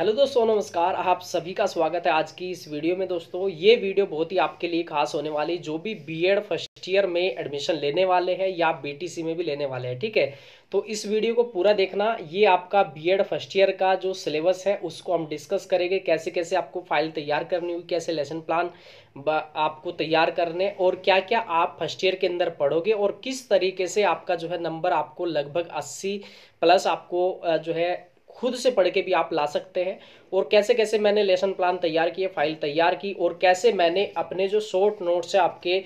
hello दोस्तों नमस्कार आप सभी का स्वागत है आज की इस वीडियो में दोस्तों ये वीडियो बहुत ही आपके लिए खास होने वाली जो भी बीएड फर्स्ट ईयर में एडमिशन लेने वाले हैं या बीटीसी में भी लेने वाले हैं ठीक है तो इस वीडियो को पूरा देखना ये आपका बीएड फर्स्ट ईयर का जो सिलेबस है उसको हम डिस्कस करेंगे कैसे कैसे आपको फाइल तैयार करनी हुई कैसे लेसन प्लान आपको तैयार करने और क्या क्या आप फर्स्ट ईयर के अंदर पढ़ोगे और किस तरीके से आपका जो है नंबर आपको लगभग अस्सी प्लस आपको जो है खुद से पढ़ के भी आप ला सकते हैं और कैसे कैसे मैंने लेसन प्लान तैयार किए फाइल तैयार की और कैसे मैंने अपने जो शॉर्ट नोट्स है आपके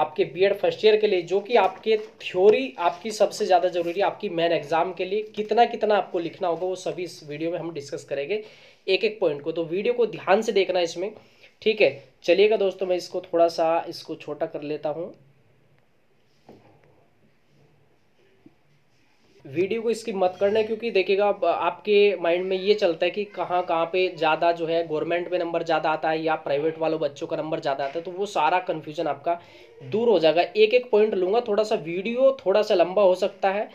आपके बीएड फर्स्ट ईयर के लिए जो कि आपके थ्योरी आपकी सबसे ज़्यादा ज़रूरी है आपकी मेन एग्ज़ाम के लिए कितना कितना आपको लिखना होगा वो सभी इस वीडियो में हम डिस्कस करेंगे एक एक पॉइंट को तो वीडियो को ध्यान से देखना इसमें ठीक है चलिएगा दोस्तों मैं इसको थोड़ा सा इसको छोटा कर लेता हूँ वीडियो को स्किप मत करना क्योंकि देखिएगा आप, आपके माइंड में ये चलता है कि कहाँ कहाँ पे ज़्यादा जो है गवर्नमेंट में नंबर ज़्यादा आता है या प्राइवेट वालों बच्चों का नंबर ज़्यादा आता है तो वो सारा कन्फ्यूजन आपका दूर हो जाएगा एक एक पॉइंट लूँगा थोड़ा सा वीडियो थोड़ा सा लंबा हो सकता है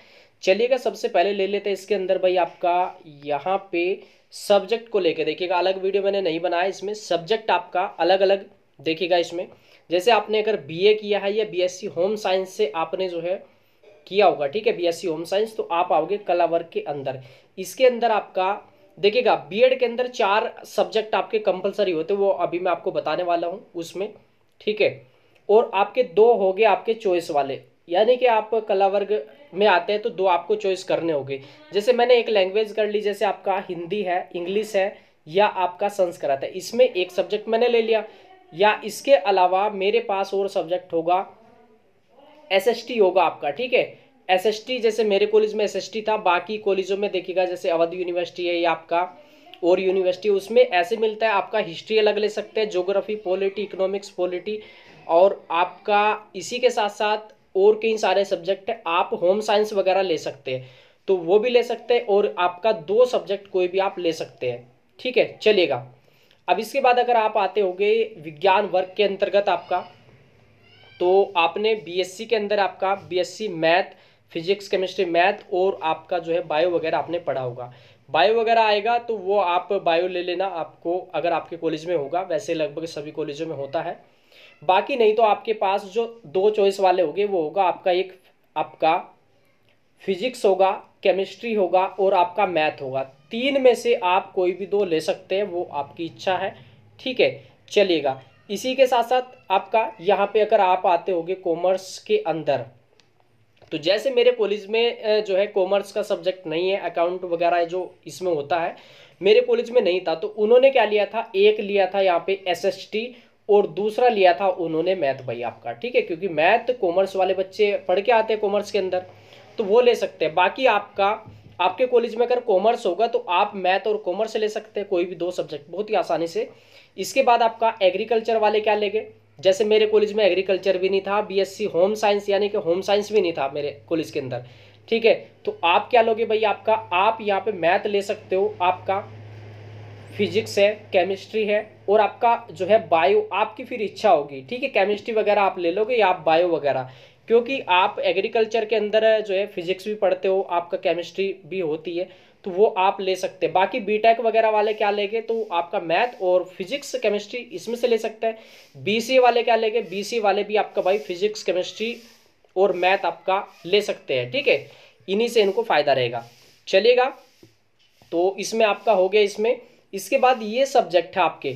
चलिएगा सबसे पहले ले लेते हैं इसके अंदर भाई आपका यहाँ पे सब्जेक्ट को लेके देखिएगा अलग वीडियो मैंने नहीं बनाया इसमें सब्जेक्ट आपका अलग अलग देखिएगा इसमें जैसे आपने अगर बीए किया है या बीएससी होम साइंस से आपने जो है किया होगा ठीक है बीएससी होम साइंस तो आप आओगे कला वर्ग के अंदर इसके अंदर आपका देखिएगा बीएड के अंदर चार सब्जेक्ट आपके कंपलसरी होते वो अभी मैं आपको बताने वाला हूँ उसमें ठीक है और आपके दो हो गए आपके चॉइस वाले यानी कि आप कला वर्ग में आते हैं तो दो आपको चॉइस करने होंगे जैसे मैंने एक लैंग्वेज कर ली जैसे आपका हिंदी है इंग्लिश है या आपका संस्कृत है इसमें एक सब्जेक्ट मैंने ले लिया या इसके अलावा मेरे पास और सब्जेक्ट होगा टी होगा आपका ठीक है एस एस टी जैसे मेरे कॉलेज में एस एस टी था बाकी कॉलेजों में देखिएगा जैसे अवध यूनिवर्सिटी है या आपका और यूनिवर्सिटी उसमें ऐसे मिलता है आपका हिस्ट्री अलग ले सकते हैं जोग्राफी पॉलिटी इकोनॉमिक्स पॉलिटी और आपका इसी के साथ साथ और कई सारे सब्जेक्ट है आप होम साइंस वगैरह ले सकते हैं तो वो भी ले सकते हैं और आपका दो सब्जेक्ट कोई भी आप ले सकते हैं ठीक है चलेगा अब इसके बाद अगर आप आते होगे विज्ञान वर्ग के अंतर्गत आपका तो आपने बीएससी के अंदर आपका B Sc math physics chemistry math और आपका जो है बायो वगैरह आपने पढ़ा होगा बायो वगैरह आएगा तो वो आप बायो ले लेना आपको अगर आपके कॉलेज में होगा वैसे लगभग सभी कॉलेजों में होता है बाकी नहीं तो आपके पास जो दो चॉइस वाले होंगे वो होगा आपका एक आपका फिजिक्स होगा केमिस्ट्री होगा और आपका मैथ होगा तीन में से आप कोई भी दो ले सकते हैं वो आपकी इच्छा है ठीक है चलिएगा इसी के साथ साथ आपका यहाँ पे अगर आप आते होगे कॉमर्स के अंदर तो जैसे मेरे कॉलेज में जो है कॉमर्स का सब्जेक्ट नहीं है अकाउंट वगैरह जो इसमें होता है मेरे कॉलेज में नहीं था तो उन्होंने क्या लिया था एक लिया था यहाँ पे एसएसटी और दूसरा लिया था उन्होंने मैथ भाई आपका ठीक है क्योंकि मैथ कॉमर्स वाले बच्चे पढ़ के आते हैं कॉमर्स के अंदर तो वो ले सकते हैं बाकी आपका आपके कॉलेज में अगर कॉमर्स होगा तो आप मैथ और कॉमर्स ले सकते हैं कोई भी दो सब्जेक्ट बहुत ही आसानी से इसके बाद आपका एग्रीकल्चर वाले क्या लेंगे जैसे मेरे कॉलेज में एग्रीकल्चर भी नहीं था बीएससी होम साइंस यानी कि होम साइंस भी नहीं था मेरे कॉलेज के अंदर ठीक है तो आप क्या लोगे भाई आपका आप यहाँ पे मैथ ले सकते हो आपका फिजिक्स है केमिस्ट्री है और आपका जो है बायो आपकी फिर इच्छा होगी ठीक है केमिस्ट्री वगैरह आप ले लोगे या आप बायो वगैरह क्योंकि आप एग्रीकल्चर के अंदर जो है फिजिक्स भी पढ़ते हो आपका केमिस्ट्री भी होती है तो वो आप ले सकते हैं बाकी बीटेक वगैरह वाले क्या लेंगे तो आपका मैथ और फिजिक्स केमिस्ट्री इसमें से ले सकते हैं बीसी वाले क्या लेंगे बीसी वाले भी आपका भाई फिजिक्स केमिस्ट्री और मैथ आपका ले सकते हैं ठीक है इन्हीं से इनको फ़ायदा रहेगा चलेगा तो इसमें आपका हो गया इसमें इसके बाद ये सब्जेक्ट है आपके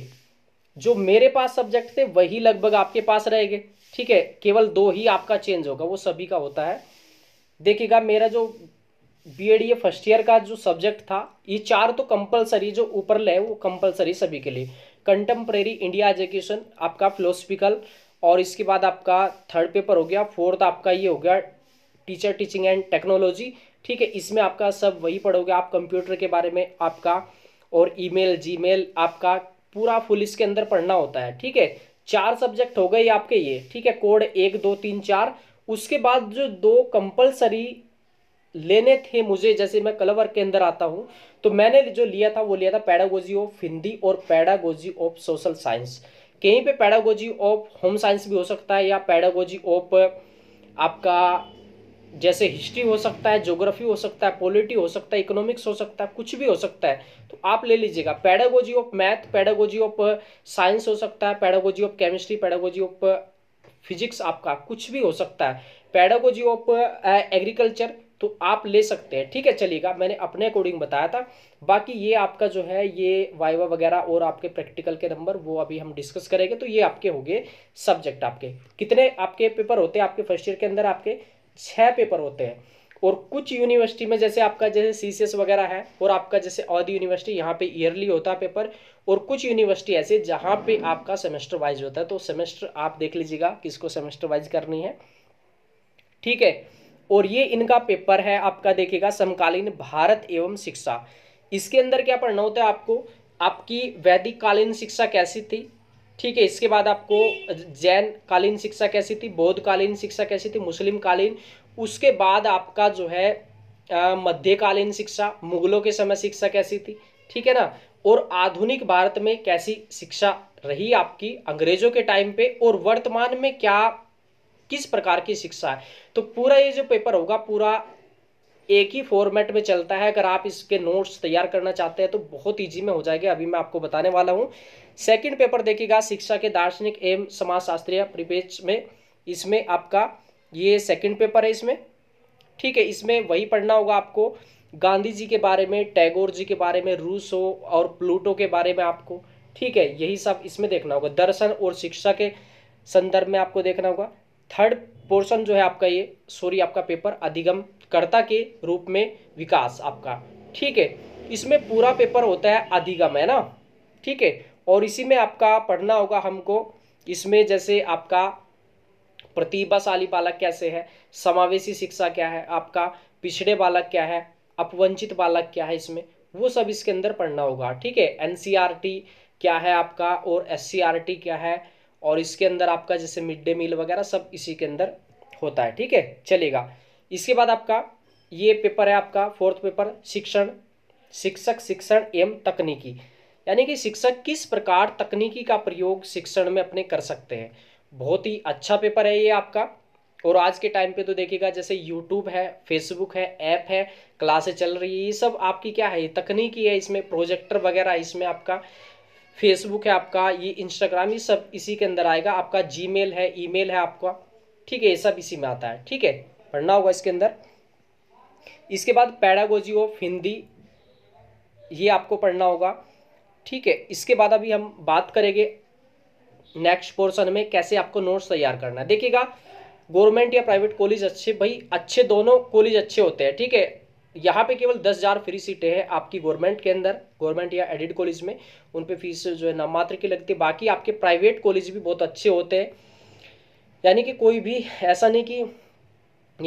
जो मेरे पास सब्जेक्ट थे वही लगभग आपके पास रहेगे ठीक है केवल दो ही आपका चेंज होगा वो सभी का होता है देखिएगा मेरा जो बी एड ये फर्स्ट ईयर का जो सब्जेक्ट था ये चार तो कंपलसरी जो ऊपर ले वो कंपलसरी सभी के लिए कंटेम्प्रेरी इंडिया एजुकेशन आपका फिलोसफिकल और इसके बाद आपका थर्ड पेपर हो गया फोर्थ आपका ये हो गया टीचर टीचिंग एंड टेक्नोलॉजी ठीक है इसमें आपका सब वही पढ़ोगे आप कंप्यूटर के बारे में आपका और ईमेल जीमेल आपका पूरा फुल इसके अंदर पढ़ना होता है ठीक है चार सब्जेक्ट हो गए आपके ये ठीक है कोड एक दो तीन चार उसके बाद जो दो कंपलसरी लेने थे मुझे जैसे मैं कलवर के अंदर आता हूँ तो मैंने जो लिया था वो लिया था पैडागोजी ऑफ हिंदी और पैडागोजी ऑफ सोशल साइंस कहीं पे पैडागोजी ऑफ होम साइंस भी हो सकता है या पैडागोजी ऑफ आपका जैसे हिस्ट्री हो सकता है ज्योग्राफी हो सकता है पॉलिटी हो सकता है इकोनॉमिक्स हो सकता है कुछ भी हो सकता है तो आप ले लीजिएगा pedagogy of math pedagogy of science हो सकता है pedagogy of chemistry pedagogy of physics आपका कुछ भी हो सकता है पैडागोजी ऑफ एग्रीकल्चर तो आप ले सकते हैं ठीक है चलिएगा मैंने अपने अकॉर्डिंग बताया था बाकी ये आपका जो है ये वाइवा वगैरह और आपके प्रैक्टिकल के नंबर वो अभी हम डिस्कस करेंगे तो ये आपके हो गए सब्जेक्ट आपके कितने आपके पेपर होते हैं आपके फर्स्ट ईयर के अंदर आपके छः पेपर होते हैं और कुछ यूनिवर्सिटी में जैसे आपका जैसे सीसीएस वगैरह है और आपका जैसे औदी यूनिवर्सिटी यहाँ पे ईयरली होता है पेपर और कुछ यूनिवर्सिटी ऐसे जहाँ पे आपका सेमेस्टर वाइज होता है तो सेमेस्टर आप देख लीजिएगा किसको सेमेस्टर वाइज करनी है ठीक है और ये इनका पेपर है आपका देखिएगा समकालीन भारत एवं शिक्षा इसके अंदर क्या पढ़ना होता है आपको आपकी वैदिक कालीन शिक्षा कैसी थी ठीक है इसके बाद आपको जैन कालीन शिक्षा कैसी थी बौद्ध कालीन शिक्षा कैसी थी मुस्लिम कालीन उसके बाद आपका जो है मध्यकालीन शिक्षा मुगलों के समय शिक्षा कैसी थी ठीक है ना और आधुनिक भारत में कैसी शिक्षा रही आपकी अंग्रेजों के टाइम पे और वर्तमान में क्या किस प्रकार की शिक्षा है तो पूरा ये जो पेपर होगा पूरा एक ही फॉर्मेट में चलता है अगर आप इसके नोट्स तैयार करना चाहते हैं तो बहुत ईजी में हो जाएगा अभी मैं आपको बताने वाला हूँ सेकंड पेपर देखिएगा शिक्षा के दार्शनिक एवं समाजशास्त्रीय परिपेक्ष में इसमें आपका ये सेकंड पेपर है इसमें ठीक है इसमें वही पढ़ना होगा आपको गांधी जी के बारे में टैगोर जी के बारे में रूसो और प्लूटो के बारे में आपको ठीक है यही सब इसमें देखना होगा दर्शन और शिक्षा के संदर्भ में आपको देखना होगा थर्ड पोर्शन जो है आपका ये सॉरी आपका पेपर अधिगम कर्ता के रूप में विकास आपका ठीक है इसमें पूरा पेपर होता है अधिगम है ना ठीक है और इसी में आपका पढ़ना होगा हमको इसमें जैसे आपका प्रतिभाशाली बालक कैसे है समावेशी शिक्षा क्या है आपका पिछड़े बालक क्या है अपवंचित बालक क्या है इसमें वो सब इसके अंदर पढ़ना होगा ठीक है एन e क्या है आपका और एस e क्या है और इसके अंदर आपका जैसे मिड डे मील वगैरह सब इसी के अंदर होता है ठीक है चलेगा इसके बाद आपका ये पेपर है आपका फोर्थ पेपर शिक्षण शिक्षक शिक्षण एवं तकनीकी यानी कि शिक्षक किस प्रकार तकनीकी का प्रयोग शिक्षण में अपने कर सकते हैं बहुत ही अच्छा पेपर है ये आपका और आज के टाइम पे तो देखिएगा जैसे यूट्यूब है फेसबुक है ऐप है क्लासे चल रही है ये सब आपकी क्या है तकनीकी है इसमें प्रोजेक्टर वगैरह इसमें आपका फेसबुक है आपका ये इंस्टाग्राम ये सब इसी के अंदर आएगा आपका जी है ई है आपका ठीक है ये सब इसी में आता है ठीक है पढ़ना होगा इसके अंदर इसके बाद पैडागोजी ऑफ हिंदी ये आपको पढ़ना होगा ठीक है इसके बाद अभी हम बात करेंगे नेक्स्ट पोर्सन में कैसे आपको नोट्स तैयार करना है देखिएगा गवर्नमेंट या प्राइवेट कॉलेज अच्छे भाई अच्छे दोनों कॉलेज अच्छे होते हैं ठीक है यहाँ पे केवल दस हज़ार फ्री सीटें हैं आपकी गवर्नमेंट के अंदर गवर्नमेंट या एडिड कॉलेज में उन पे फीस जो है मात्र की लगती है बाकी आपके प्राइवेट कॉलेज भी बहुत अच्छे होते हैं यानी कि कोई भी ऐसा नहीं कि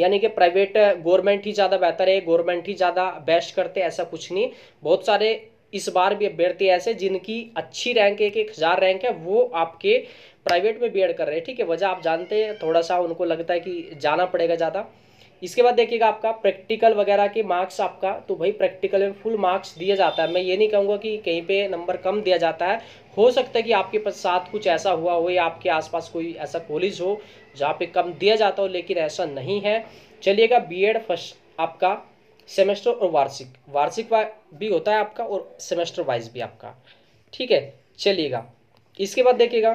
यानी कि प्राइवेट गवर्नमेंट ही ज़्यादा बेहतर है गवर्नमेंट ही ज़्यादा बेस्ट करते ऐसा कुछ नहीं बहुत सारे इस बार भी अभ्यर्थी ऐसे जिनकी अच्छी रैंक एक एक हज़ार रैंक है वो आपके प्राइवेट में बी कर रहे हैं ठीक है वजह आप जानते हैं थोड़ा सा उनको लगता है कि जाना पड़ेगा ज़्यादा इसके बाद देखिएगा आपका प्रैक्टिकल वगैरह के मार्क्स आपका तो भाई प्रैक्टिकल में फुल मार्क्स दिया जाता है मैं ये नहीं कहूँगा कि कहीं पे नंबर कम दिया जाता है हो सकता है कि आपके पास साथ कुछ ऐसा हुआ हो या आपके आसपास कोई ऐसा कॉलेज हो जहाँ पे कम दिया जाता हो लेकिन ऐसा नहीं है चलिएगा बीएड फर्स्ट आपका सेमेस्टर और वार्षिक वार्षिक भी होता है आपका और सेमेस्टर वाइज भी आपका ठीक है चलिएगा इसके बाद देखिएगा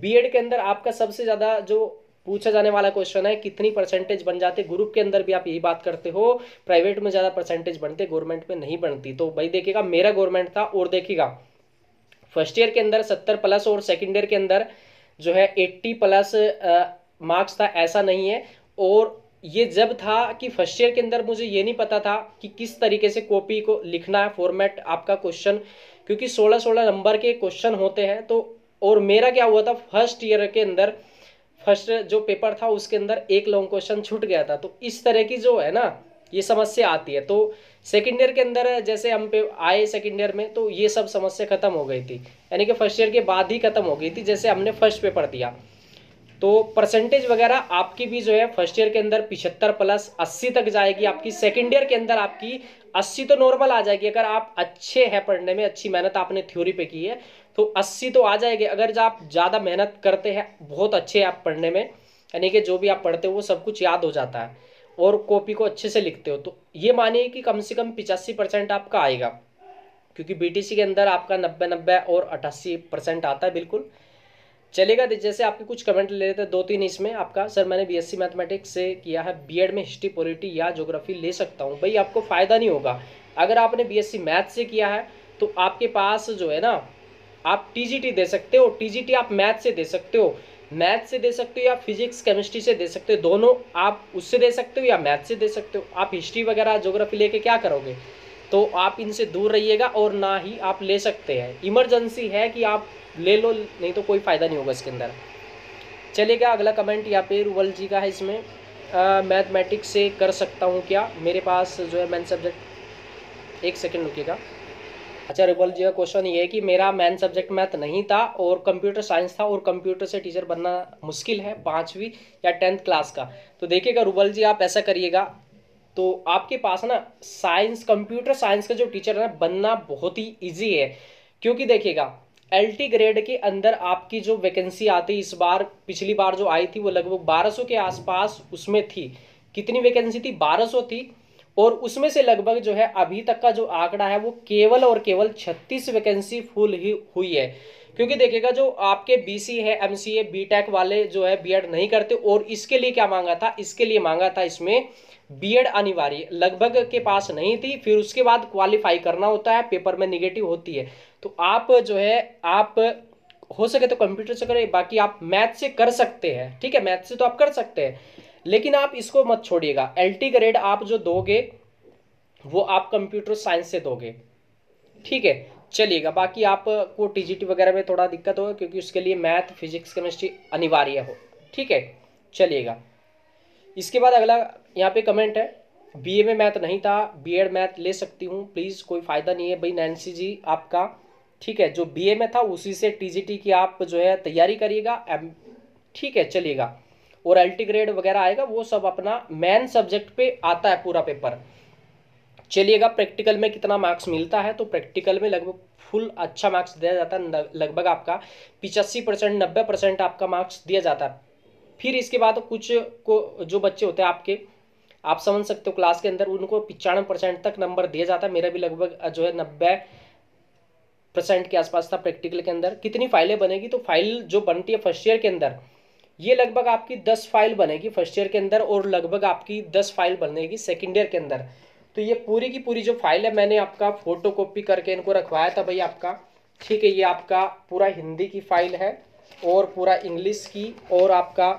बीएड के अंदर आपका सबसे ज़्यादा जो पूछा जाने वाला क्वेश्चन है कितनी परसेंटेज बन जाते ग्रुप के अंदर भी आप यही बात करते हो प्राइवेट में ज़्यादा परसेंटेज बनते गवर्नमेंट में नहीं बनती तो भाई देखिएगा मेरा गवर्नमेंट था और देखिएगा फर्स्ट ईयर के अंदर सत्तर प्लस और सेकेंड ईयर के अंदर जो है एट्टी प्लस मार्क्स था ऐसा नहीं है और ये जब था कि फर्स्ट ईयर के अंदर मुझे ये नहीं पता था कि किस तरीके से कॉपी को लिखना है फॉर्मेट आपका क्वेश्चन क्योंकि सोलह सोलह नंबर के क्वेश्चन होते हैं तो और मेरा क्या हुआ था फर्स्ट ईयर के अंदर फर्स्ट जो पेपर था उसके अंदर एक लॉन्ग क्वेश्चन छूट गया था तो इस तरह की जो है ना ये समस्या आती है तो सेकेंड ईयर के अंदर जैसे हम पे आए सेकेंड ईयर में तो ये सब समस्या खत्म हो गई थी यानी कि फर्स्ट ईयर के बाद ही खत्म हो गई थी जैसे हमने फर्स्ट पेपर दिया तो परसेंटेज वगैरह आपकी भी जो है फर्स्ट ईयर के अंदर पिछहत्तर प्लस अस्सी तक जाएगी आपकी सेकेंड ईयर के अंदर आपकी अस्सी तो नॉर्मल आ जाएगी अगर आप अच्छे हैं पढ़ने में अच्छी मेहनत आपने थ्योरी पे की है तो अस्सी तो आ जाएगी अगर आप ज़्यादा मेहनत करते हैं बहुत अच्छे आप पढ़ने में यानी कि जो भी आप पढ़ते हो वो सब कुछ याद हो जाता है और कॉपी को अच्छे से लिखते हो तो ये मानिए कि कम से कम पिचासी परसेंट आपका आएगा क्योंकि बीटीसी के अंदर आपका नब्बे नब्बे और अट्ठासी परसेंट आता है बिल्कुल चलेगा जैसे आपके कुछ कमेंट ले रहे थे दो तीन इसमें आपका सर मैंने बीएससी मैथमेटिक्स से किया है बीएड में हिस्ट्री पॉलिटी या ज्योग्राफी ले सकता हूँ भाई आपको फ़ायदा नहीं होगा अगर आपने बीएससी मैथ से किया है तो आपके पास जो है ना आप टीजीटी दे सकते हो टीजीटी आप मैथ से दे सकते हो मैथ से दे सकते हो या फिजिक्स केमिस्ट्री से दे सकते हो दोनों आप उससे दे सकते हो या मैथ से दे सकते हो आप हिस्ट्री वगैरह जोग्राफी लेके क्या करोगे तो आप इनसे दूर रहिएगा और ना ही आप ले सकते हैं इमरजेंसी है कि आप ले लो नहीं तो कोई फ़ायदा नहीं होगा इसके अंदर चलिए क्या अगला कमेंट यहाँ पे रूबल जी का है इसमें मैथमेटिक्स से कर सकता हूँ क्या मेरे पास जो है मैन सब्जेक्ट एक सेकेंड रुकेगा अच्छा रिवल जी का क्वेश्चन ये है कि मेरा मैन सब्जेक्ट मैथ नहीं था और कंप्यूटर साइंस था और कंप्यूटर से टीचर बनना मुश्किल है पाँचवीं या टेंथ क्लास का तो देखिएगा रुबल जी आप ऐसा करिएगा तो आपके पास ना साइंस कंप्यूटर साइंस का जो टीचर है ना बनना बहुत ही ईजी है क्योंकि देखिएगा टी ग्रेड के अंदर आपकी जो वैकेंसी आती इस बार पिछली बार जो आई थी वो लगभग 1200 के आसपास उसमें थी कितनी वैकेंसी थी 1200 थी और उसमें से लगभग जो है अभी तक का जो आंकड़ा है वो केवल और केवल 36 वैकेंसी फुल ही हुई है क्योंकि देखिएगा जो आपके बीसी है एमसीए बीटेक वाले जो है बीएड नहीं करते और इसके लिए क्या मांगा था इसके लिए मांगा था इसमें बीएड अनिवार्य लगभग के पास नहीं थी फिर उसके बाद क्वालिफाई करना होता है पेपर में निगेटिव होती है तो आप जो है आप हो सके तो कंप्यूटर से करें बाकी आप मैथ से कर सकते हैं ठीक है मैथ से तो आप कर सकते हैं लेकिन आप इसको मत छोड़िएगा एल ग्रेड आप जो दोगे वो आप कंप्यूटर साइंस से दोगे ठीक है चलिएगा बाकी आपको टी वगैरह में थोड़ा दिक्कत होगा क्योंकि उसके लिए मैथ फिजिक्स केमिस्ट्री अनिवार्य हो ठीक है चलिएगा इसके बाद अगला यहाँ पे कमेंट है बीए में मैथ नहीं था बीएड मैथ ले सकती हूँ प्लीज़ कोई फ़ायदा नहीं है भाई नैन्सी जी आपका ठीक है जो बीए में था उसी से टीजीटी की आप जो है तैयारी करिएगा ठीक है चलिएगा और अल्टी ग्रेड वगैरह आएगा वो सब अपना मेन सब्जेक्ट पे आता है पूरा पेपर चलिएगा प्रैक्टिकल में कितना मार्क्स मिलता है तो प्रैक्टिकल में लगभग फुल अच्छा मार्क्स दिया जाता है लगभग आपका पिचासी परसेंट नब्बे परसेंट आपका मार्क्स दिया जाता है फिर इसके बाद कुछ को जो बच्चे होते हैं आपके आप समझ सकते हो क्लास के अंदर उनको पिचानवे परसेंट तक नंबर दिया जाता है मेरा भी लगभग जो है नब्बे परसेंट के आसपास था प्रैक्टिकल के अंदर कितनी फाइलें बनेगी तो फाइल जो बनती है फर्स्ट ईयर के अंदर ये लगभग आपकी दस फाइल बनेगी फर्स्ट ईयर के अंदर और लगभग आपकी दस फाइल बनेगी सेकेंड ईयर के अंदर तो ये पूरी की पूरी जो फाइल है मैंने आपका फोटो कॉपी करके इनको रखवाया था भाई आपका ठीक है ये आपका पूरा हिंदी की फाइल है और पूरा इंग्लिश की और आपका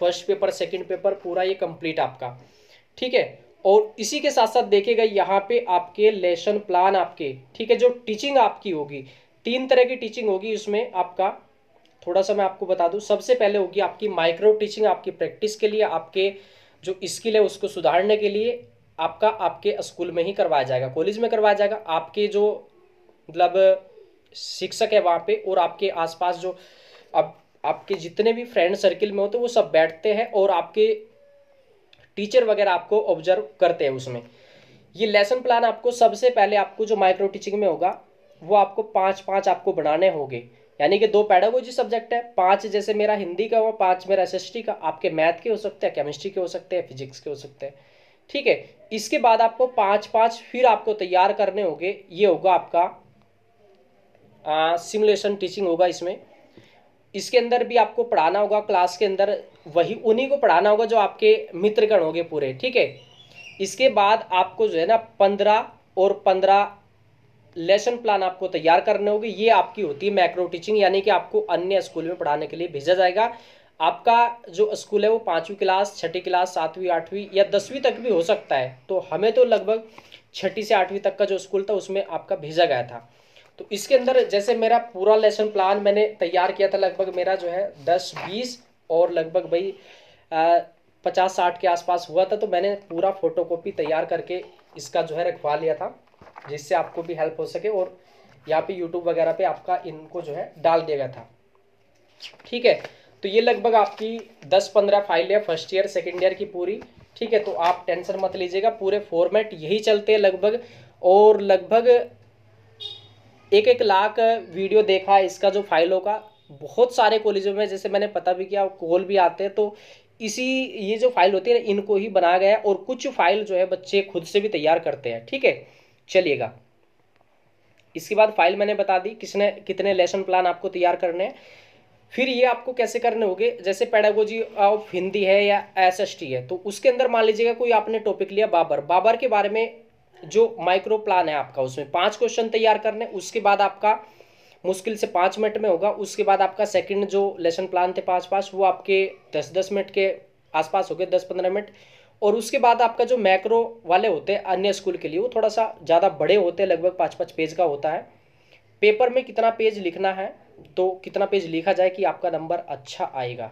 फर्स्ट पेपर सेकंड पेपर पूरा ये कंप्लीट आपका ठीक है और इसी के साथ साथ देखेगा यहाँ पे आपके लेसन प्लान आपके ठीक है जो टीचिंग आपकी होगी तीन तरह की टीचिंग होगी उसमें आपका थोड़ा सा मैं आपको बता दूँ सबसे पहले होगी आपकी माइक्रो टीचिंग आपकी प्रैक्टिस के लिए आपके जो स्किल है उसको सुधारने के लिए आपका आपके स्कूल में ही करवाया जाएगा कॉलेज में करवाया जाएगा आपके जो मतलब शिक्षक है वहाँ पे और आपके आसपास जो अब आप, आपके जितने भी फ्रेंड सर्किल में होते हैं वो सब बैठते हैं और आपके टीचर वगैरह आपको ऑब्जर्व करते हैं उसमें ये लेसन प्लान आपको सबसे पहले आपको जो माइक्रो टीचिंग में होगा वो आपको पाँच पाँच आपको बनाने होंगे यानी कि दो पैडागोजी सब्जेक्ट है पाँच जैसे मेरा हिंदी का हुआ पाँच मेरा एस का आपके मैथ के हो सकते हैं केमिस्ट्री के हो सकते हैं फिजिक्स के हो सकते हैं ठीक है इसके बाद आपको पाँच पाँच फिर आपको तैयार करने होंगे ये होगा आपका सिमुलेशन टीचिंग होगा इसमें इसके अंदर भी आपको पढ़ाना होगा क्लास के अंदर वही उन्हीं को पढ़ाना होगा जो आपके मित्रगण होंगे पूरे ठीक है इसके बाद आपको जो है ना पंद्रह और पंद्रह लेसन प्लान आपको तैयार करने होगी ये आपकी होती है मैक्रो टीचिंग यानी कि आपको अन्य स्कूल में पढ़ाने के लिए भेजा जाएगा आपका जो स्कूल है वो पाँचवीं क्लास छठी क्लास सातवीं आठवीं या दसवीं तक भी हो सकता है तो हमें तो लगभग छठी से आठवीं तक का जो स्कूल था उसमें आपका भेजा गया था तो इसके अंदर जैसे मेरा पूरा लेसन प्लान मैंने तैयार किया था लगभग मेरा जो है दस बीस और लगभग भाई पचास साठ के आसपास हुआ था तो मैंने पूरा फोटोकॉपी तैयार करके इसका जो है रखवा लिया था जिससे आपको भी हेल्प हो सके और यहाँ पे यूट्यूब वगैरह पे आपका इनको जो है डाल दिया गया था ठीक है तो ये लगभग आपकी दस पंद्रह फाइल है फर्स्ट ईयर सेकेंड ईयर की पूरी ठीक है तो आप टेंशन मत लीजिएगा पूरे फॉर्मेट यही चलते हैं लगभग और लगभग एक एक लाख वीडियो देखा इसका जो फाइलों का बहुत सारे कॉलेजों में जैसे मैंने पता भी किया कॉल भी आते हैं तो इसी ये जो फाइल होती है ना इनको ही बनाया गया है और कुछ फाइल जो है बच्चे खुद से भी तैयार करते हैं ठीक है चलिएगा इसके बाद फाइल मैंने बता दी किसने कितने लेसन प्लान आपको तैयार करने हैं फिर ये आपको कैसे करने होंगे जैसे पेडागोजी ऑफ हिंदी है या एस है तो उसके अंदर मान लीजिएगा कोई आपने टॉपिक लिया बाबर बाबर के बारे में जो माइक्रो प्लान है आपका उसमें पांच क्वेश्चन तैयार करने उसके बाद आपका मुश्किल से पाँच मिनट में होगा उसके बाद आपका सेकंड जो लेसन प्लान थे पाँच पाँच वो आपके दस दस मिनट के आसपास हो गए दस पंद्रह मिनट और उसके बाद आपका जो मैक्रो वाले होते हैं अन्य स्कूल के लिए वो थोड़ा सा ज़्यादा बड़े होते हैं लगभग पाँच पाँच पेज का होता है पेपर में कितना पेज लिखना है तो कितना पेज लिखा जाए कि आपका नंबर अच्छा आएगा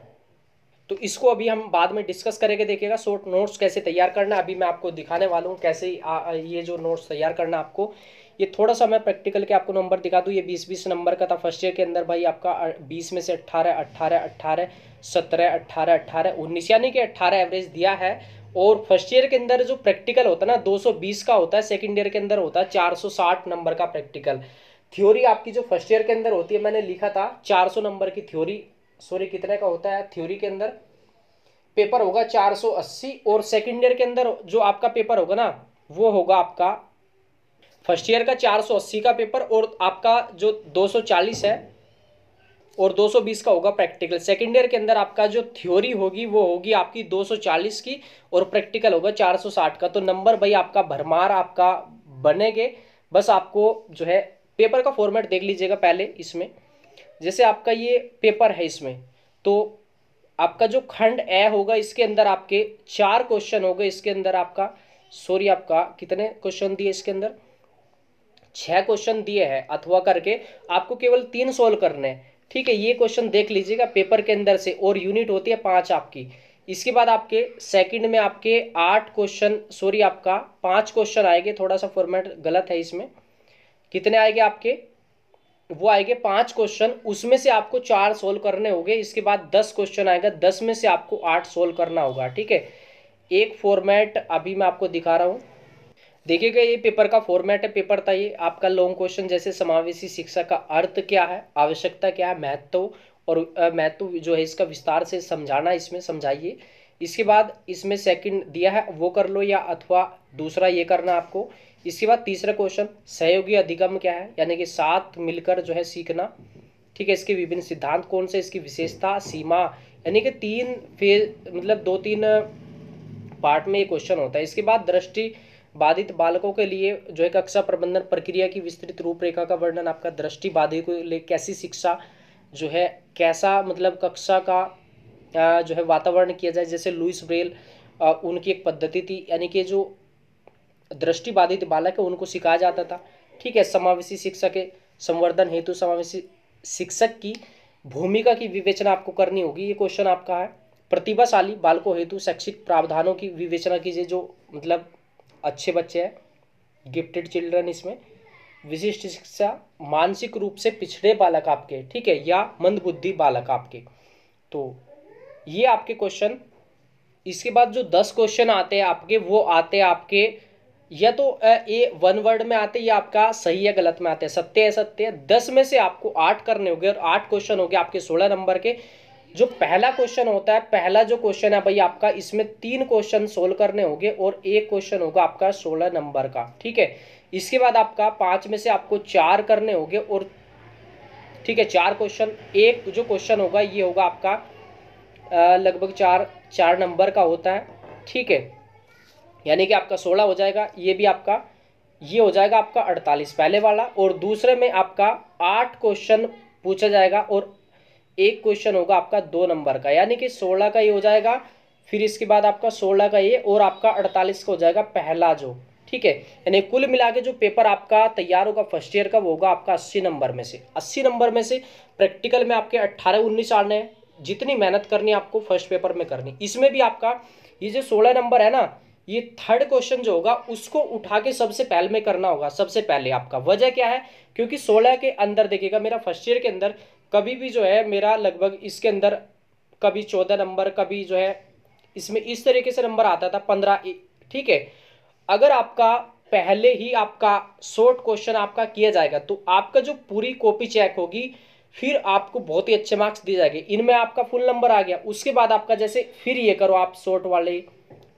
तो इसको अभी हम बाद में डिस्कस करेंगे देखिएगा शॉर्ट नोट्स कैसे तैयार करना अभी मैं आपको दिखाने वाला हूँ कैसे आ, ये जो नोट्स तैयार करना आपको ये थोड़ा सा मैं प्रैक्टिकल के आपको नंबर दिखा दूँ ये बीस बीस नंबर का था फर्स्ट ईयर के अंदर भाई आपका बीस में से अट्ठारह अट्ठारह अट्ठारह सत्रह अट्ठारह अट्ठारह उन्नीस यानी कि अट्ठारह एवरेज दिया है और फर्स्ट ईयर के अंदर जो प्रैक्टिकल होता है ना 220 का होता है सेकेंड ईयर के अंदर होता है 460 नंबर का प्रैक्टिकल थ्योरी आपकी जो फर्स्ट ईयर के अंदर होती है मैंने लिखा था 400 नंबर की थ्योरी सॉरी कितने का होता है थ्योरी के अंदर पेपर होगा 480 और सेकेंड ईयर के अंदर जो आपका पेपर होगा ना वो होगा आपका फर्स्ट ईयर का 480 का पेपर और आपका जो 240 है और 220 का होगा प्रैक्टिकल सेकेंड ईयर के अंदर आपका जो थ्योरी होगी वो होगी आपकी 240 की और प्रैक्टिकल होगा 460 का तो नंबर भाई आपका भरमार आपका बनेंगे बस आपको जो है पेपर का फॉर्मेट देख लीजिएगा पहले इसमें जैसे आपका ये पेपर है इसमें तो आपका जो खंड ए होगा इसके अंदर आपके चार क्वेश्चन गए इसके अंदर आपका सॉरी आपका कितने क्वेश्चन दिए इसके अंदर छह क्वेश्चन दिए हैं अथवा करके आपको केवल तीन सोल्व करने हैं ठीक है ये क्वेश्चन देख लीजिएगा पेपर के अंदर से और यूनिट होती है पांच आपकी इसके बाद आपके सेकंड में आपके आठ क्वेश्चन सॉरी आपका पांच क्वेश्चन आएंगे थोड़ा सा फॉर्मेट गलत है इसमें कितने आएंगे आपके वो आएंगे पांच क्वेश्चन उसमें से आपको चार सोल्व करने होंगे इसके बाद दस क्वेश्चन आएगा दस में से आपको आठ सोल्व करना होगा ठीक है एक फॉर्मेट अभी मैं आपको दिखा रहा हूँ देखिएगा ये पेपर का फॉर्मेट है पेपर था ये आपका लॉन्ग क्वेश्चन जैसे समावेशी शिक्षा का अर्थ क्या है आवश्यकता क्या है महत्व और महत्व जो है इसका विस्तार से समझाना इसमें समझाइए इसके बाद इसमें सेकंड दिया है वो कर लो या अथवा दूसरा ये करना आपको इसके बाद तीसरा क्वेश्चन सहयोगी अधिगम क्या है यानी कि साथ मिलकर जो है सीखना ठीक है इसके विभिन्न सिद्धांत कौन से इसकी विशेषता सीमा यानी कि तीन फेज मतलब दो तीन पार्ट में ये क्वेश्चन होता है इसके बाद दृष्टि बाधित बालकों के लिए जो है कक्षा प्रबंधन प्रक्रिया की विस्तृत रूपरेखा का वर्णन आपका दृष्टि बाधित को ले कैसी शिक्षा जो है कैसा मतलब कक्षा का जो है वातावरण किया जाए जैसे लुइस ब्रेल उनकी एक पद्धति थी यानी कि जो दृष्टिबाधित बालक है उनको सिखाया जाता था ठीक है समावेशी शिक्षा के संवर्धन हेतु समावेशी शिक्षक की भूमिका की विवेचना आपको करनी होगी ये क्वेश्चन आपका है प्रतिभाशाली बालकों हेतु शैक्षिक प्रावधानों की विवेचना कीजिए जो मतलब अच्छे बच्चे हैं गिफ्टेड चिल्ड्रन इसमें विशिष्ट शिक्षा मानसिक रूप से पिछड़े बालक आपके ठीक है या मंदबुद्धि बालक आपके तो ये आपके क्वेश्चन इसके बाद जो दस क्वेश्चन आते हैं आपके वो आते हैं आपके या तो ये वन वर्ड में आते या आपका सही है गलत में आते है सत्य है सत्य है दस में से आपको आठ करने होंगे और आठ क्वेश्चन होंगे आपके सोलह नंबर के जो पहला क्वेश्चन होता है पहला जो क्वेश्चन है भाई आपका इसमें तीन क्वेश्चन सोल्व करने होंगे और एक क्वेश्चन होगा आपका सोलह नंबर का ठीक है इसके बाद आपका पांच में से आपको चार करने होंगे और ठीक है चार क्वेश्चन एक जो क्वेश्चन होगा ये होगा आपका लगभग चार चार नंबर का होता है ठीक है यानी कि आपका सोलह हो जाएगा ये भी आपका ये हो जाएगा आपका अड़तालीस पहले वाला और दूसरे में आपका आठ क्वेश्चन पूछा जाएगा और एक क्वेश्चन होगा आपका दो नंबर का यानी कि सोलह का ये हो जाएगा फिर इसके बाद आपका सोलह का ये और आपका अड़तालीस का हो जाएगा पहला जो ठीक है यानी कुल मिला के जो पेपर आपका तैयार होगा फर्स्ट ईयर का वो होगा आपका अस्सी नंबर में से अस्सी नंबर में से प्रैक्टिकल में आपके अट्ठारह उन्नीस आने हैं जितनी मेहनत करनी आपको फर्स्ट पेपर में करनी इसमें भी आपका ये जो सोलह नंबर है ना ये थर्ड क्वेश्चन जो होगा उसको उठा के सबसे पहले में करना होगा सबसे पहले आपका वजह क्या है क्योंकि सोलह के अंदर देखिएगा मेरा फर्स्ट ईयर के अंदर कभी भी जो है मेरा लगभग इसके अंदर कभी चौदह नंबर कभी जो है इसमें इस तरीके से नंबर आता था पंद्रह ठीक है अगर आपका पहले ही आपका शॉर्ट क्वेश्चन आपका किया जाएगा तो आपका जो पूरी कॉपी चेक होगी फिर आपको बहुत ही अच्छे मार्क्स दिए जाएंगे इनमें आपका फुल नंबर आ गया उसके बाद आपका जैसे फिर ये करो आप शॉर्ट वाले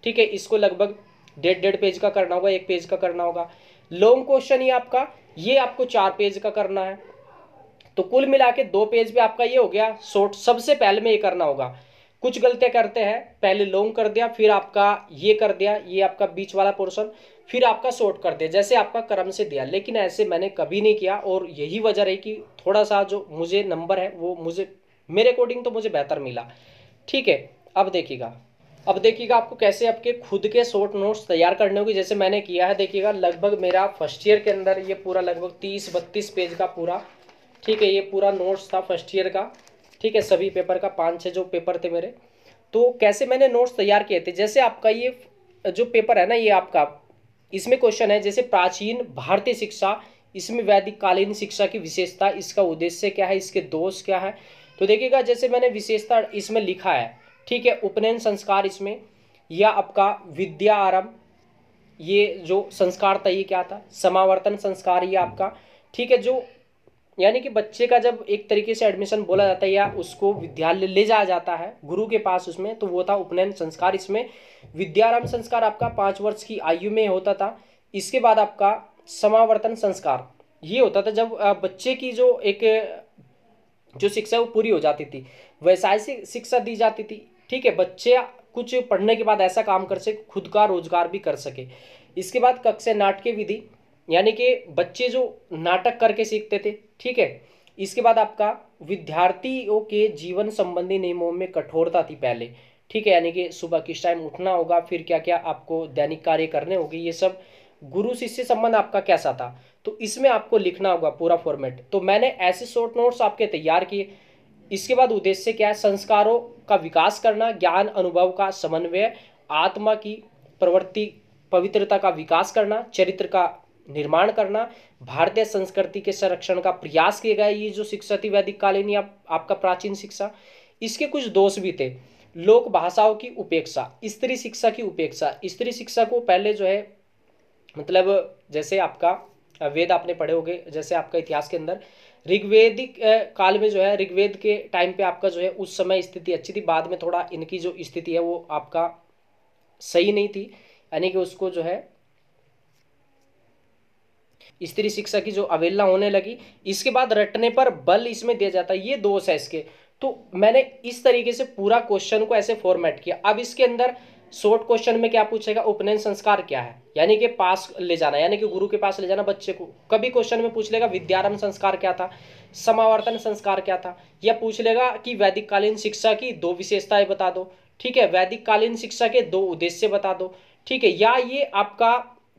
ठीक है इसको लगभग डेढ़ डेढ़ पेज का करना होगा एक पेज का करना होगा लॉन्ग क्वेश्चन ही आपका ये आपको चार पेज का करना है तो कुल मिला के दो पेज पे आपका ये हो गया शॉर्ट सबसे पहले में ये करना होगा कुछ गलतियां करते हैं पहले लॉन्ग कर दिया फिर आपका ये कर दिया ये आपका बीच वाला पोर्शन फिर आपका शॉर्ट कर दिया जैसे आपका क्रम से दिया लेकिन ऐसे मैंने कभी नहीं किया और यही वजह रही कि थोड़ा सा जो मुझे नंबर है वो मुझे मेरे अकॉर्डिंग तो मुझे बेहतर मिला ठीक है अब देखिएगा अब देखिएगा आपको कैसे आपके खुद के शॉर्ट नोट्स तैयार करने होंगे जैसे मैंने किया है देखिएगा लगभग मेरा फर्स्ट ईयर के अंदर ये पूरा लगभग तीस बत्तीस पेज का पूरा ठीक है ये पूरा नोट्स था फर्स्ट ईयर का ठीक है सभी पेपर का पाँच छः जो पेपर थे मेरे तो कैसे मैंने नोट्स तैयार किए थे जैसे आपका ये जो पेपर है ना ये आपका इसमें क्वेश्चन है जैसे प्राचीन भारतीय शिक्षा इसमें वैदिक कालीन शिक्षा की विशेषता इसका उद्देश्य क्या है इसके दोष क्या है तो देखिएगा जैसे मैंने विशेषता इसमें लिखा है ठीक है उपनयन संस्कार इसमें या आपका विद्या आरंभ ये जो संस्कार था ये क्या था समावर्तन संस्कार ये आपका ठीक है जो यानी कि बच्चे का जब एक तरीके से एडमिशन बोला जाता है या उसको विद्यालय ले जाया जाता है गुरु के पास उसमें तो वो था उपनयन संस्कार इसमें विद्यारंभ संस्कार आपका पाँच वर्ष की आयु में होता था इसके बाद आपका समावर्तन संस्कार ये होता था जब बच्चे की जो एक जो शिक्षा वो पूरी हो जाती थी वैसायिक शिक्षा दी जाती थी ठीक है बच्चे कुछ पढ़ने के बाद ऐसा काम कर सके खुद का रोजगार भी कर सके इसके बाद कक्षा नाटकीय विधि यानी कि बच्चे जो नाटक करके सीखते थे ठीक है इसके बाद आपका विद्यार्थियों के जीवन संबंधी नियमों में कठोरता थी पहले ठीक है यानी कि सुबह किस टाइम उठना होगा फिर क्या क्या आपको दैनिक कार्य करने होंगे ये सब गुरु शिष्य संबंध आपका कैसा था तो इसमें आपको लिखना होगा पूरा फॉर्मेट तो मैंने ऐसे शॉर्ट नोट्स आपके तैयार किए इसके बाद उद्देश्य क्या है संस्कारों का विकास करना ज्ञान अनुभव का समन्वय आत्मा की प्रवृत्ति पवित्रता का विकास करना चरित्र का निर्माण करना भारतीय संस्कृति के संरक्षण का प्रयास किया गया ये जो शिक्षा थी वैदिक कालीन या आपका प्राचीन शिक्षा इसके कुछ दोष भी थे लोक भाषाओं की उपेक्षा स्त्री शिक्षा की उपेक्षा स्त्री शिक्षा को पहले जो है मतलब जैसे आपका वेद आपने पढ़े होंगे जैसे आपका इतिहास के अंदर ऋग्वेदिक काल में जो है ऋग्वेद के टाइम पे आपका जो है उस समय स्थिति अच्छी थी बाद में थोड़ा इनकी जो स्थिति है वो आपका सही नहीं थी यानी कि उसको जो है स्त्री शिक्षा की जो अवहेलना होने लगी इसके बाद रटने पर बल इसमें दिया जाता है ये दोष है इसके तो मैंने इस तरीके से पूरा क्वेश्चन को ऐसे फॉर्मेट किया अब इसके अंदर शॉर्ट क्वेश्चन में क्या पूछेगा उपनयन संस्कार क्या है यानी कि पास ले जाना यानी कि गुरु के पास ले जाना बच्चे को कभी क्वेश्चन में पूछ लेगा विद्यारंभ संस्कार क्या था समावर्तन संस्कार क्या था या पूछ लेगा कि वैदिक कालीन शिक्षा की दो विशेषताएं बता दो ठीक है वैदिक कालीन शिक्षा के दो उद्देश्य बता दो ठीक है या ये आपका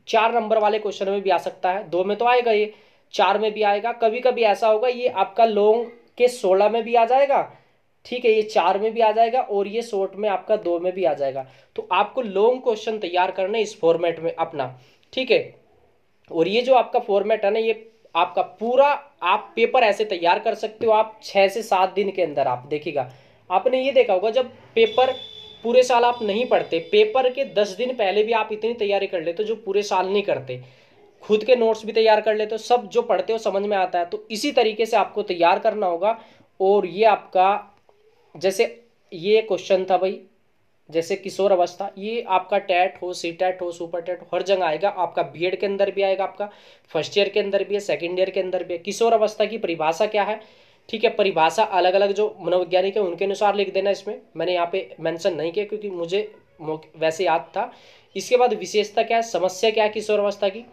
चार नंबर वाले क्वेश्चन में भी आ सकता है दो में तो आएगा ये चार में भी आएगा कभी कभी ऐसा होगा ये आपका लोंग के सोलह में भी आ जाएगा ठीक है ये चार में भी आ जाएगा और ये शॉर्ट में आपका दो में भी आ जाएगा तो आपको लॉन्ग क्वेश्चन तैयार करना है इस फॉर्मेट में अपना ठीक है और ये जो आपका फॉर्मेट है ना ये आपका पूरा आप पेपर ऐसे तैयार कर सकते हो आप छः से सात दिन के अंदर आप देखिएगा आपने ये देखा होगा जब पेपर पूरे साल आप नहीं पढ़ते पेपर के दस दिन पहले भी आप इतनी तैयारी कर लेते हो जो पूरे साल नहीं करते खुद के नोट्स भी तैयार कर लेते हो सब जो पढ़ते हो समझ में आता है तो इसी तरीके से आपको तैयार करना होगा और ये आपका जैसे ये क्वेश्चन था भाई जैसे किशोर अवस्था ये आपका टैट हो सी टैट हो सुपर टैट हो हर जगह आएगा आपका बीएड के अंदर भी आएगा आपका फर्स्ट ईयर के अंदर भी है सेकेंड ईयर के अंदर भी है किशोर अवस्था की परिभाषा क्या है ठीक है परिभाषा अलग अलग जो मनोवैज्ञानिक है उनके अनुसार लिख देना इसमें मैंने यहाँ पे मैंशन नहीं किया क्योंकि मुझे वैसे याद था इसके बाद विशेषता क्या है समस्या क्या है किशोर अवस्था की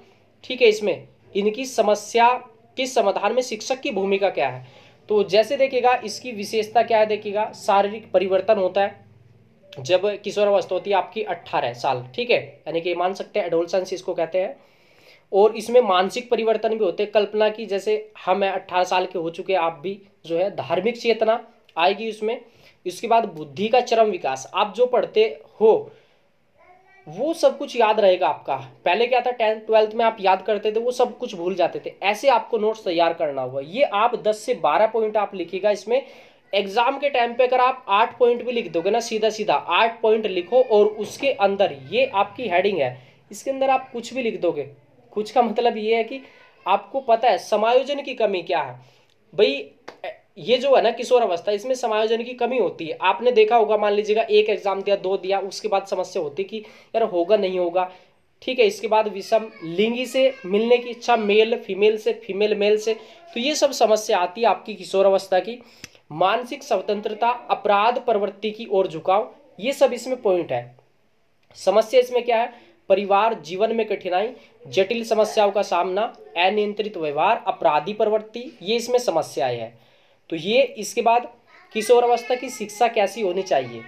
ठीक है इसमें इनकी समस्या के समाधान में शिक्षक की भूमिका क्या है तो जैसे देखिएगा इसकी विशेषता क्या है देखिएगा शारीरिक परिवर्तन होता है जब किशोरावस्था होती है आपकी अट्ठारह साल ठीक है यानी कि मान सकते हैं एडोलसेंस इसको कहते हैं और इसमें मानसिक परिवर्तन भी होते हैं कल्पना की जैसे हम है अट्ठारह साल के हो चुके आप भी जो है धार्मिक चेतना आएगी उसमें इसके बाद बुद्धि का चरम विकास आप जो पढ़ते हो वो सब कुछ याद रहेगा आपका पहले क्या था टेंथ ट्वेल्थ में आप याद करते थे वो सब कुछ भूल जाते थे ऐसे आपको नोट्स तैयार करना हुआ ये आप 10 से 12 पॉइंट आप लिखिएगा इसमें एग्जाम के टाइम पे अगर आप आठ पॉइंट भी लिख दोगे ना सीधा सीधा आठ पॉइंट लिखो और उसके अंदर ये आपकी हेडिंग है इसके अंदर आप कुछ भी लिख दोगे कुछ का मतलब ये है कि आपको पता है समायोजन की कमी क्या है भाई ये जो है ना किशोर अवस्था इसमें समायोजन की कमी होती है आपने देखा होगा मान लीजिएगा एक एग्जाम दिया दो दिया उसके बाद समस्या होती कि यार होगा नहीं होगा ठीक है इसके बाद विषम लिंगी से मिलने की इच्छा मेल फीमेल से फीमेल मेल से तो ये सब समस्या आती है आपकी किशोर अवस्था की मानसिक स्वतंत्रता अपराध प्रवृत्ति की ओर झुकाव ये सब इसमें पॉइंट है समस्या इसमें क्या है परिवार जीवन में कठिनाई जटिल समस्याओं का सामना अनियंत्रित व्यवहार अपराधी प्रवृत्ति ये इसमें समस्याएं हैं तो ये इसके बाद किशोर अवस्था की शिक्षा कैसी होनी चाहिए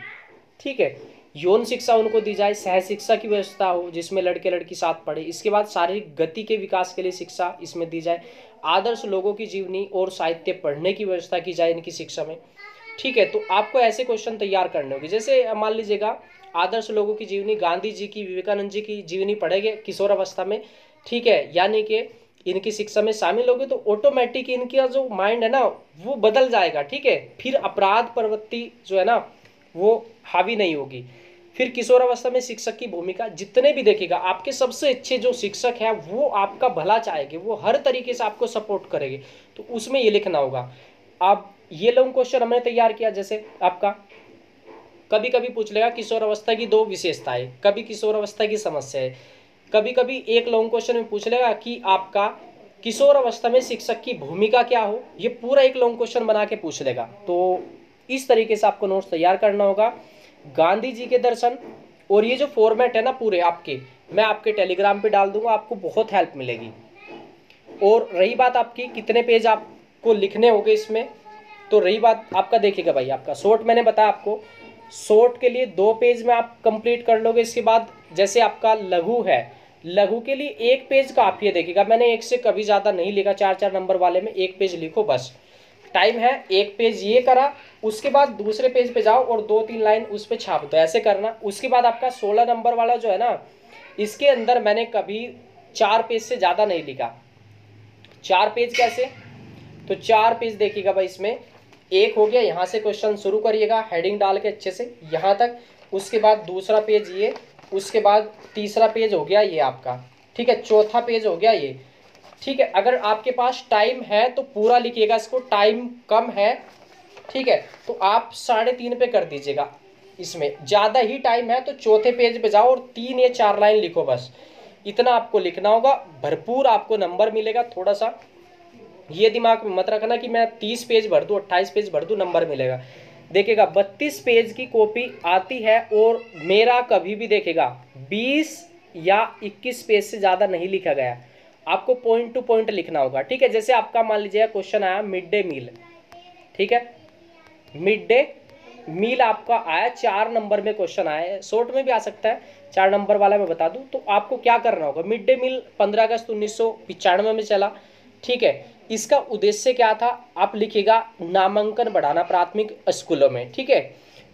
ठीक है यौन शिक्षा उनको दी जाए सह शिक्षा की व्यवस्था हो जिसमें लड़के लड़की साथ पढ़े इसके बाद शारीरिक गति के विकास के लिए शिक्षा इसमें दी जाए आदर्श लोगों की जीवनी और साहित्य पढ़ने की व्यवस्था की जाए इनकी शिक्षा में ठीक है तो आपको ऐसे क्वेश्चन तैयार करने होंगे जैसे मान लीजिएगा आदर्श लोगों की जीवनी गांधी जी की विवेकानंद जी की जीवनी पढ़ेगी किशोर अवस्था में ठीक है यानी कि इनकी शिक्षा में शामिल होगी तो ऑटोमेटिक इनका जो माइंड है ना वो बदल जाएगा ठीक है फिर अपराध प्रवृत्ति जो है ना वो हावी नहीं होगी फिर किशोरावस्था में शिक्षक की भूमिका जितने भी देखेगा आपके सबसे अच्छे जो शिक्षक हैं वो आपका भला चाहेंगे वो हर तरीके से आपको सपोर्ट करेंगे तो उसमें ये लिखना होगा आप ये लॉन्ग क्वेश्चन हमने तैयार किया जैसे आपका कभी कभी पूछ लेगा किशोरावस्था की दो विशेषताएं कभी किशोरावस्था की समस्या है कभी कभी एक लॉन्ग क्वेश्चन में पूछ लेगा कि आपका किशोर अवस्था में शिक्षक की भूमिका क्या हो ये पूरा एक लॉन्ग क्वेश्चन बना के पूछ लेगा तो इस तरीके से आपको नोट्स तैयार करना होगा गांधी जी के दर्शन और ये जो फॉर्मेट है ना पूरे आपके मैं आपके टेलीग्राम पे डाल दूंगा आपको बहुत हेल्प मिलेगी और रही बात आपकी कितने पेज आपको लिखने होंगे इसमें तो रही बात आपका देखिएगा भाई आपका शॉर्ट मैंने बताया आपको शॉर्ट के लिए दो पेज में आप कंप्लीट कर लोगे इसके बाद जैसे आपका लघु है लघु के लिए एक पेज काफ़ी है देखिएगा मैंने एक से कभी ज़्यादा नहीं लिखा चार चार नंबर वाले में एक पेज लिखो बस टाइम है एक पेज ये करा उसके बाद दूसरे पेज पे जाओ और दो तीन लाइन उस पर छाप दो ऐसे करना उसके बाद आपका सोलह नंबर वाला जो है ना इसके अंदर मैंने कभी चार पेज से ज़्यादा नहीं लिखा चार पेज कैसे तो चार पेज देखिएगा भाई इसमें एक हो गया यहाँ से क्वेश्चन शुरू करिएगा हेडिंग डाल के अच्छे से यहाँ तक उसके बाद दूसरा पेज ये उसके बाद तीसरा पेज हो गया ये आपका ठीक है चौथा पेज हो गया ये ठीक है अगर आपके पास टाइम है तो पूरा लिखिएगा इसको टाइम कम है ठीक है तो आप साढ़े तीन पे कर दीजिएगा इसमें ज़्यादा ही टाइम है तो चौथे पेज पे जाओ और तीन या चार लाइन लिखो बस इतना आपको लिखना होगा भरपूर आपको नंबर मिलेगा थोड़ा सा ये दिमाग में मत रखना कि मैं तीस पेज भर दूँ अट्ठाईस पेज भर दूँ नंबर मिलेगा देखेगा बत्तीस पेज की कॉपी आती है और मेरा कभी भी देखेगा बीस या इक्कीस पेज से ज़्यादा नहीं लिखा गया आपको पॉइंट टू पॉइंट लिखना होगा ठीक है जैसे आपका मान लीजिए क्वेश्चन आया मिड डे मील ठीक है मिड डे मील आपका आया चार नंबर में क्वेश्चन आया है शॉर्ट में भी आ सकता है चार नंबर वाला मैं बता दूं तो आपको क्या करना होगा मिड डे मील पंद्रह अगस्त उन्नीस में चला ठीक है इसका उद्देश्य क्या था आप लिखिएगा नामांकन बढ़ाना प्राथमिक स्कूलों में ठीक है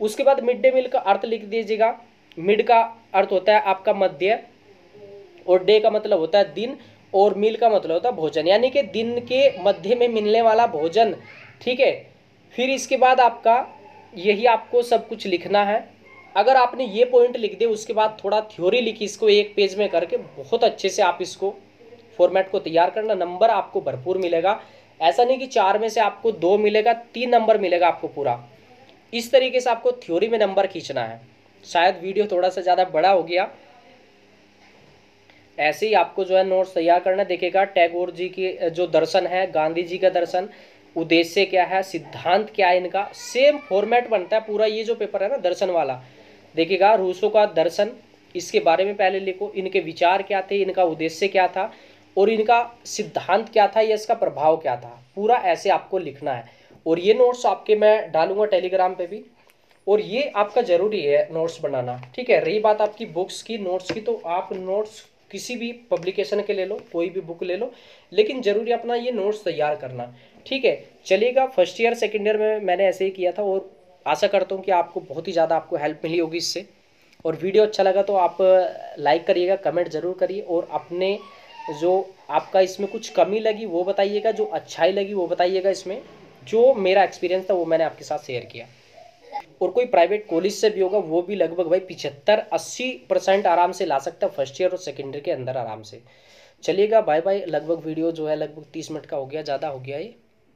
उसके बाद मिड डे मील का अर्थ लिख दीजिएगा मिड का अर्थ होता है आपका मध्य और डे का मतलब होता है दिन और मील का मतलब होता है भोजन यानी कि दिन के मध्य में मिलने वाला भोजन ठीक है फिर इसके बाद आपका यही आपको सब कुछ लिखना है अगर आपने ये पॉइंट लिख दे उसके बाद थोड़ा थ्योरी लिखी इसको एक पेज में करके बहुत अच्छे से आप इसको फॉर्मेट को तैयार करना नंबर आपको भरपूर मिलेगा ऐसा नहीं कि चार में से आपको दो मिलेगा तीन नंबर मिलेगा आपको पूरा इस तरीके से आपको थ्योरी में नंबर खींचना है शायद वीडियो थोड़ा सा ज़्यादा बड़ा हो गया ऐसे ही आपको जो है नोट्स तैयार करना देखेगा टैगोर जी के जो दर्शन है गांधी जी का दर्शन उद्देश्य क्या है सिद्धांत क्या है इनका सेम फॉर्मेट बनता है पूरा ये जो पेपर है ना दर्शन वाला देखिएगा रूसों का दर्शन इसके बारे में पहले लिखो इनके विचार क्या थे इनका उद्देश्य क्या था और इनका सिद्धांत क्या था या इसका प्रभाव क्या था पूरा ऐसे आपको लिखना है और ये नोट्स आपके मैं डालूंगा टेलीग्राम पे भी और ये आपका ज़रूरी है नोट्स बनाना ठीक है रही बात आपकी बुक्स की नोट्स की तो आप नोट्स किसी भी पब्लिकेशन के ले लो कोई भी बुक ले लो लेकिन ज़रूरी अपना ये नोट्स तैयार करना ठीक है चलेगा फर्स्ट ईयर सेकेंड ईयर में मैंने ऐसे ही किया था और आशा करता हूँ कि आपको बहुत ही ज़्यादा आपको हेल्प मिली होगी इससे और वीडियो अच्छा लगा तो आप लाइक करिएगा कमेंट ज़रूर करिए और अपने जो आपका इसमें कुछ कमी लगी वो बताइएगा जो अच्छाई लगी वो बताइएगा इसमें जो मेरा एक्सपीरियंस था वो मैंने आपके साथ शेयर किया और कोई प्राइवेट कॉलेज से भी होगा वो भी लगभग भाई पिछहत्तर अस्सी परसेंट आराम से ला सकता है फर्स्ट ईयर और सेकेंड ईयर के अंदर आराम से चलिएगा बाय बाय लगभग वीडियो जो है लगभग तीस मिनट का हो गया ज़्यादा हो गया ये